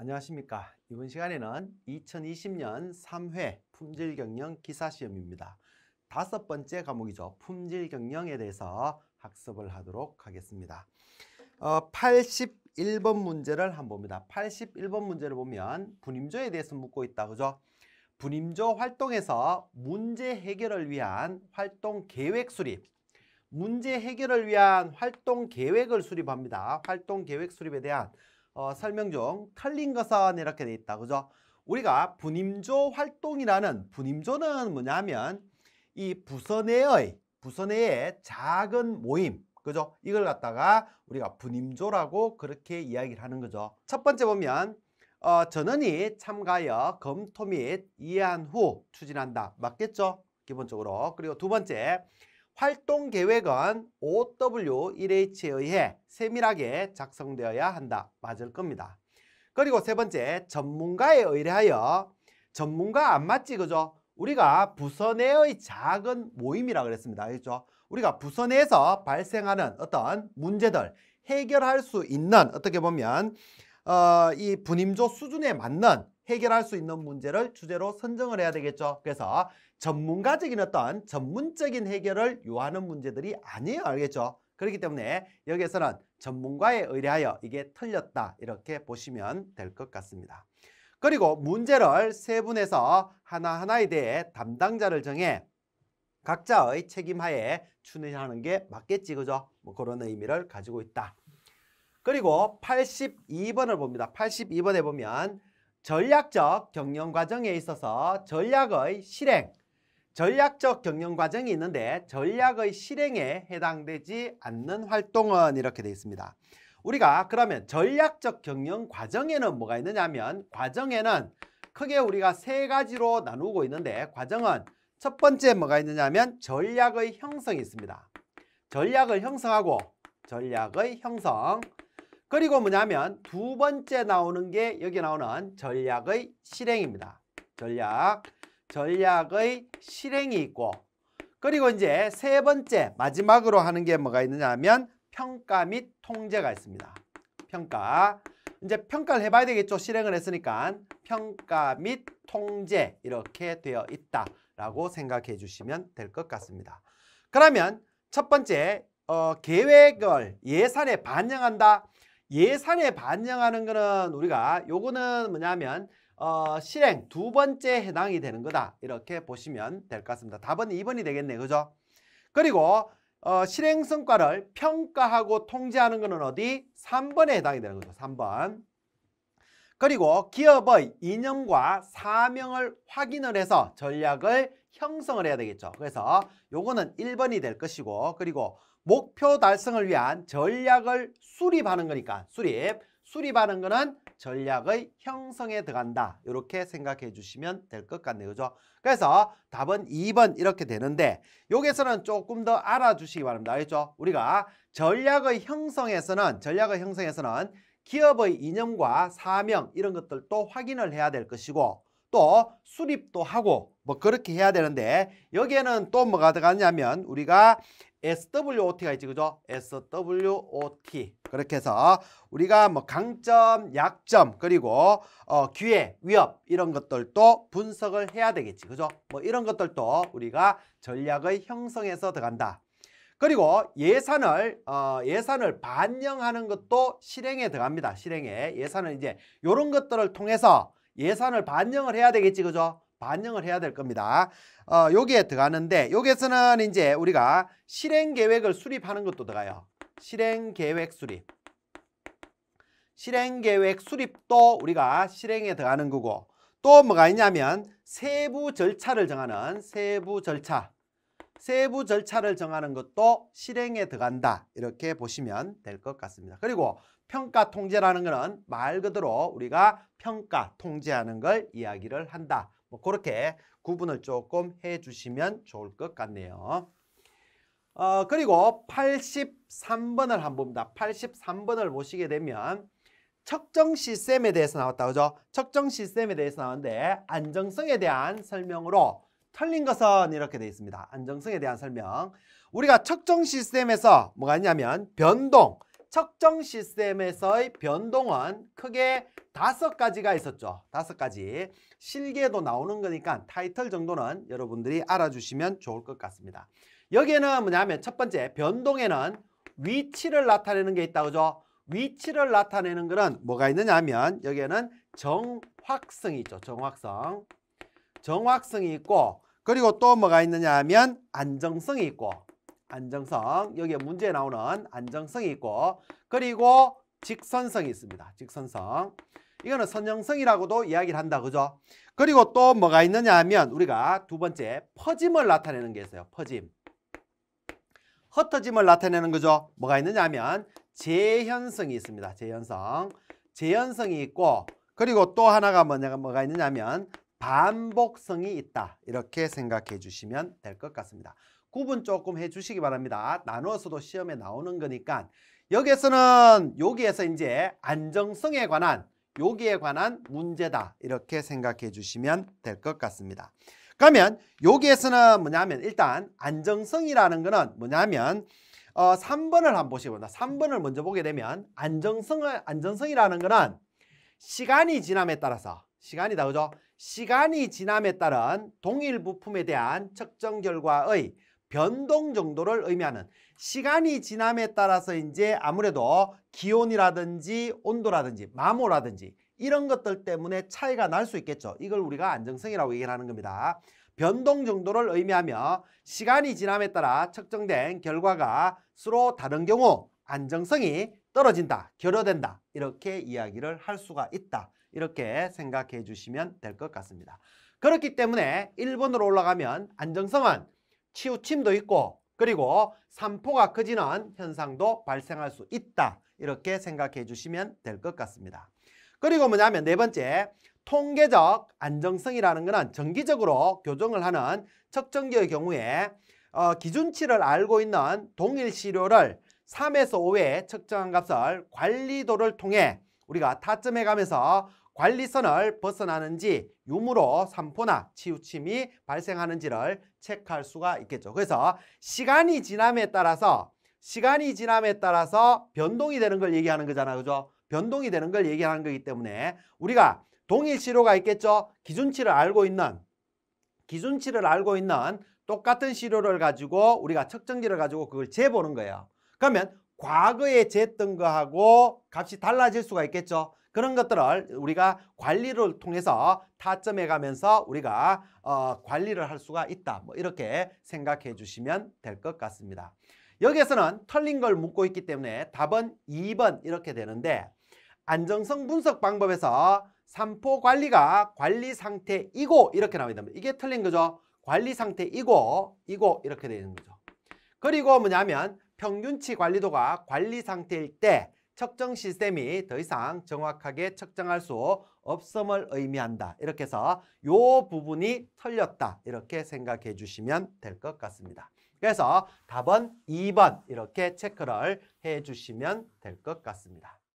안녕하십니까. 이번 시간에는 2020년 3회 품질경영 기사시험입니다. 다섯 번째 과목이죠. 품질경영에 대해서 학습을 하도록 하겠습니다. 어, 81번 문제를 한번 봅니다. 81번 문제를 보면 분임조에 대해서 묻고 있다. 그죠? 분임조 활동에서 문제 해결을 위한 활동 계획 수립 문제 해결을 위한 활동 계획을 수립합니다. 활동 계획 수립에 대한 어, 설명 중 틀린 것은 이렇게 돼 있다. 그죠? 우리가 분임조 활동이라는 분임조는 뭐냐면 이 부서 내의 부서 내의 작은 모임 그죠? 이걸 갖다가 우리가 분임조라고 그렇게 이야기를 하는 거죠. 첫 번째 보면 어, 전원이 참가여 하 검토 및 이해한 후 추진한다. 맞겠죠? 기본적으로. 그리고 두 번째 활동 계획은 OW1H에 의해 세밀하게 작성되어야 한다. 맞을 겁니다. 그리고 세 번째, 전문가에 의뢰하여 전문가 안 맞지, 그죠? 우리가 부서 내의 작은 모임이라 고 그랬습니다. 그겠죠 우리가 부서 내에서 발생하는 어떤 문제들 해결할 수 있는 어떻게 보면 어, 이 분임조 수준에 맞는 해결할 수 있는 문제를 주제로 선정을 해야 되겠죠. 그래서 전문가적인 어떤 전문적인 해결을 요하는 문제들이 아니에요. 알겠죠? 그렇기 때문에 여기에서는 전문가에 의뢰하여 이게 틀렸다 이렇게 보시면 될 것 같습니다. 그리고 문제를 세분해서 하나하나에 대해 담당자를 정해 각자의 책임하에 추진하는 게 맞겠지 그죠? 뭐 그런 의미를 가지고 있다 그리고 82번을 봅니다. 82번에 보면 전략적 경영 과정에 있어서 전략의 실행, 전략적 경영 과정이 있는데 전략의 실행에 해당되지 않는 활동은 이렇게 되어 있습니다. 우리가 그러면 전략적 경영 과정에는 뭐가 있느냐 하면 과정에는 크게 우리가 세 가지로 나누고 있는데 과정은 첫 번째 뭐가 있느냐 하면 전략의 형성이 있습니다. 전략을 형성하고 전략의 형성 그리고 뭐냐면 두 번째 나오는 게 여기 나오는 전략의 실행입니다. 전략, 전략의 실행이 있고 그리고 이제 세 번째 마지막으로 하는 게 뭐가 있느냐 하면 평가 및 통제가 있습니다. 평가, 이제 평가를 해봐야 되겠죠. 실행을 했으니까 평가 및 통제 이렇게 되어 있다라고 생각해 주시면 될 것 같습니다. 그러면 첫 번째 어, 계획을 예산에 반영한다. 예산에 반영하는 거는 우리가 요거는 뭐냐면 어, 실행 두 번째 해당이 되는 거다. 이렇게 보시면 될 것 같습니다. 답은 2번이 되겠네. 그죠? 그리고 어, 실행 성과를 평가하고 통제하는 거는 어디? 3번에 해당이 되는 거죠. 3번. 그리고 기업의 이념과 사명을 확인을 해서 전략을 형성을 해야 되겠죠. 그래서 요거는 1번이 될 것이고 그리고 목표 달성을 위한 전략을 수립하는 거니까 수립, 수립하는 거는 전략의 형성에 들어간다. 이렇게 생각해 주시면 될 것 같네요. 그죠? 그래서 답은 2번 이렇게 되는데 여기서는 조금 더 알아주시기 바랍니다. 알겠죠? 우리가 전략의 형성에서는 전략의 형성에서는 기업의 이념과 사명 이런 것들도 확인을 해야 될 것이고 또 수립도 하고 뭐 그렇게 해야 되는데 여기에는 또 뭐가 들어갔냐면 우리가 SWOT가 있지 그죠? SWOT 그렇게 해서 우리가 뭐 강점, 약점 그리고 어 기회, 위협 이런 것들도 분석을 해야 되겠지 그죠? 뭐 이런 것들도 우리가 전략의 형성에서 들어간다. 그리고 예산을 어, 예산을 반영하는 것도 실행에 들어갑니다. 실행에 예산을 이제 이런 것들을 통해서 예산을 반영을 해야 되겠지 그죠? 반영을 해야 될 겁니다. 어, 여기에 들어가는데 여기에서는 이제 우리가 실행 계획을 수립하는 것도 들어가요. 실행 계획 수립. 실행 계획 수립도 우리가 실행에 들어가는 거고 또 뭐가 있냐면 세부 절차를 정하는 세부 절차. 세부 절차를 정하는 것도 실행에 들어간다 이렇게 보시면 될 것 같습니다. 그리고 평가 통제라는 것은 말 그대로 우리가 평가 통제하는 걸 이야기를 한다. 뭐 그렇게 구분을 조금 해주시면 좋을 것 같네요. 어, 그리고 83번을 한번 봅니다. 83번을 보시게 되면 척정 시스템에 대해서 나왔다. 그죠? 척정 시스템에 대해서 나왔는데 안정성에 대한 설명으로 틀린 것은 이렇게 되어 있습니다. 안정성에 대한 설명. 우리가 측정 시스템에서 뭐가 있냐면 변동. 측정 시스템에서의 변동은 크게 다섯 가지가 있었죠. 다섯 가지. 실계도 나오는 거니까 타이틀 정도는 여러분들이 알아주시면 좋을 것 같습니다. 여기에는 뭐냐면 첫 번째 변동에는 위치를 나타내는 게 있다 그죠? 위치를 나타내는 거는 뭐가 있느냐 하면 여기에는 정확성이 있죠. 정확성. 정확성이 있고 그리고 또 뭐가 있느냐 하면 안정성이 있고 안정성 여기에 문제에 나오는 안정성이 있고 그리고 직선성이 있습니다. 직선성 이거는 선형성이라고도 이야기를 한다 그죠? 그리고 또 뭐가 있느냐 하면 우리가 두 번째 퍼짐을 나타내는 게 있어요. 퍼짐 흩어짐을 나타내는 거죠. 뭐가 있느냐 하면 재현성이 있습니다. 재현성 재현성이 있고 그리고 또 하나가 뭐냐가 뭐가 있느냐 하면 반복성이 있다 이렇게 생각해 주시면 될 것 같습니다 구분 조금 해 주시기 바랍니다 나누어서도 시험에 나오는 거니까 여기에서는 여기에서 이제 안정성에 관한 여기에 관한 문제다 이렇게 생각해 주시면 될 것 같습니다 그러면 여기에서는 뭐냐면 일단 안정성이라는 거는 뭐냐면 어, 3번을 한번 보시고 3번을 먼저 보게 되면 안정성을, 안정성이라는 거는 시간이 지남에 따라서 시간이다 그죠? 시간이 지남에 따른 동일 부품에 대한 측정 결과의 변동 정도를 의미하는 시간이 지남에 따라서 이제 아무래도 기온이라든지 온도라든지 마모라든지 이런 것들 때문에 차이가 날 수 있겠죠. 이걸 우리가 안정성이라고 얘기 하는 겁니다. 변동 정도를 의미하며 시간이 지남에 따라 측정된 결과가 서로 다른 경우 안정성이 떨어진다, 결여된다 이렇게 이야기를 할 수가 있다. 이렇게 생각해 주시면 될 것 같습니다. 그렇기 때문에 1번으로 올라가면 안정성은 치우침도 있고 그리고 산포가 커지는 현상도 발생할 수 있다. 이렇게 생각해 주시면 될 것 같습니다. 그리고 뭐냐면 네 번째, 통계적 안정성이라는 것은 정기적으로 교정을 하는 측정기의 경우에 어, 기준치를 알고 있는 동일 시료를 3에서 5의 측정한 값을 관리도를 통해 우리가 타점에 가면서 관리선을 벗어나는지 유무로 산포나 치우침이 발생하는지를 체크할 수가 있겠죠. 그래서 시간이 지남에 따라서 시간이 지남에 따라서 변동이 되는 걸 얘기하는 거잖아. 그죠? 변동이 되는 걸 얘기하는 거기 때문에 우리가 동일 시료가 있겠죠. 기준치를 알고 있는 기준치를 알고 있는 똑같은 시료를 가지고 우리가 측정기를 가지고 그걸 재보는 거예요. 그러면 과거에 쟀던 거하고 값이 달라질 수가 있겠죠. 그런 것들을 우리가 관리를 통해서 타점해 가면서 우리가 어, 관리를 할 수가 있다. 뭐 이렇게 생각해 주시면 될 것 같습니다. 여기에서는 틀린 걸 묻고 있기 때문에 답은 2번 이렇게 되는데 안정성 분석 방법에서 삼포 관리가 관리 상태이고 이렇게 나옵니다. 이게 틀린 거죠. 관리 상태이고 이고 이렇게 되는 거죠. 그리고 뭐냐면 평균치 관리도가 관리 상태일 때 측정 시스템이 더 이상 정확하게 측정할 수 없음을 의미한다. 이렇게 해서 요 부분이 틀렸다. 이렇게 생각해 주시면 될 것 같습니다. 그래서 답은 2번 이렇게 체크를 해 주시면 될 것 같습니다.